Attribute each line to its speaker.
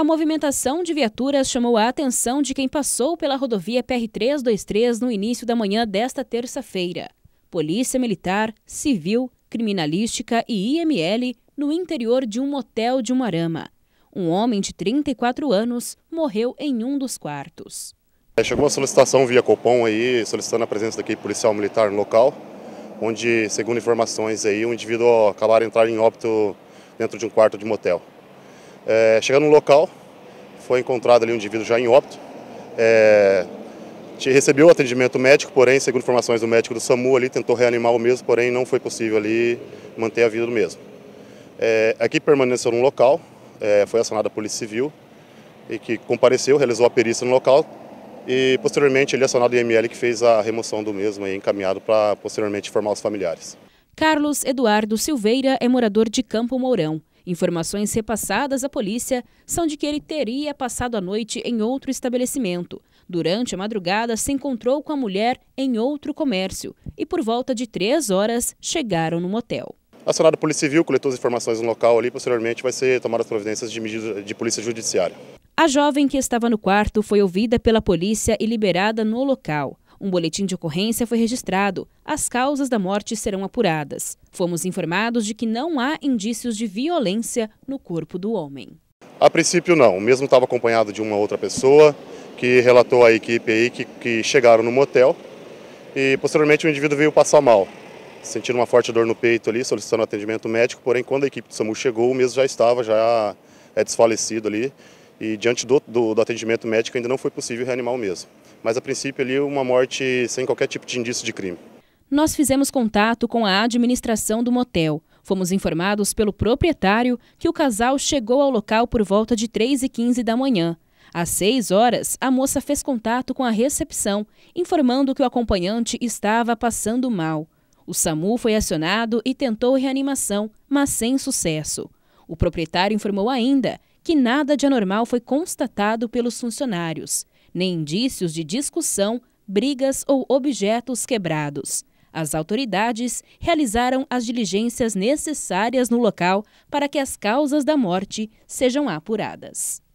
Speaker 1: A movimentação de viaturas chamou a atenção de quem passou pela rodovia PR-323 no início da manhã desta terça-feira. Polícia Militar, Civil, Criminalística e IML no interior de um motel de Umarama. Um homem de 34 anos morreu em um dos quartos.
Speaker 2: É, chegou uma solicitação via Copom aí, solicitando a presença daquele policial militar no local, onde, segundo informações aí, um indivíduo acabara entrar em óbito dentro de um quarto de motel. É, chegando no local, foi encontrado ali um indivíduo já em óbito. É, recebeu atendimento médico, porém, segundo informações do médico do SAMU, ali tentou reanimar o mesmo, porém não foi possível ali manter a vida do mesmo. É, aqui permaneceu no local, é, foi acionada a Polícia Civil, e que compareceu, realizou a perícia no local, e posteriormente ele é acionado o IML que fez a remoção do mesmo e encaminhado para posteriormente informar os familiares.
Speaker 1: Carlos Eduardo Silveira é morador de Campo Mourão. Informações repassadas à polícia são de que ele teria passado a noite em outro estabelecimento. Durante a madrugada, se encontrou com a mulher em outro comércio e, por volta de três horas, chegaram no motel.
Speaker 2: Acionado a Polícia Civil, coletou as informações no local ali, posteriormente vai ser tomadas providências de medida de polícia judiciária.
Speaker 1: A jovem que estava no quarto foi ouvida pela polícia e liberada no local. Um boletim de ocorrência foi registrado. As causas da morte serão apuradas. Fomos informados de que não há indícios de violência no corpo do homem.
Speaker 2: A princípio não, o mesmo estava acompanhado de uma outra pessoa que relatou à equipe aí que, que chegaram no motel e posteriormente o indivíduo veio passar mal, sentindo uma forte dor no peito ali, solicitando atendimento médico, porém quando a equipe do SAMU chegou o mesmo já estava, já é desfalecido ali e diante do, do, do atendimento médico ainda não foi possível reanimar o mesmo mas a princípio ali uma morte sem qualquer tipo de indício de crime.
Speaker 1: Nós fizemos contato com a administração do motel. Fomos informados pelo proprietário que o casal chegou ao local por volta de 3 e 15 da manhã. Às 6 horas, a moça fez contato com a recepção, informando que o acompanhante estava passando mal. O SAMU foi acionado e tentou reanimação, mas sem sucesso. O proprietário informou ainda que nada de anormal foi constatado pelos funcionários nem indícios de discussão, brigas ou objetos quebrados. As autoridades realizaram as diligências necessárias no local para que as causas da morte sejam apuradas.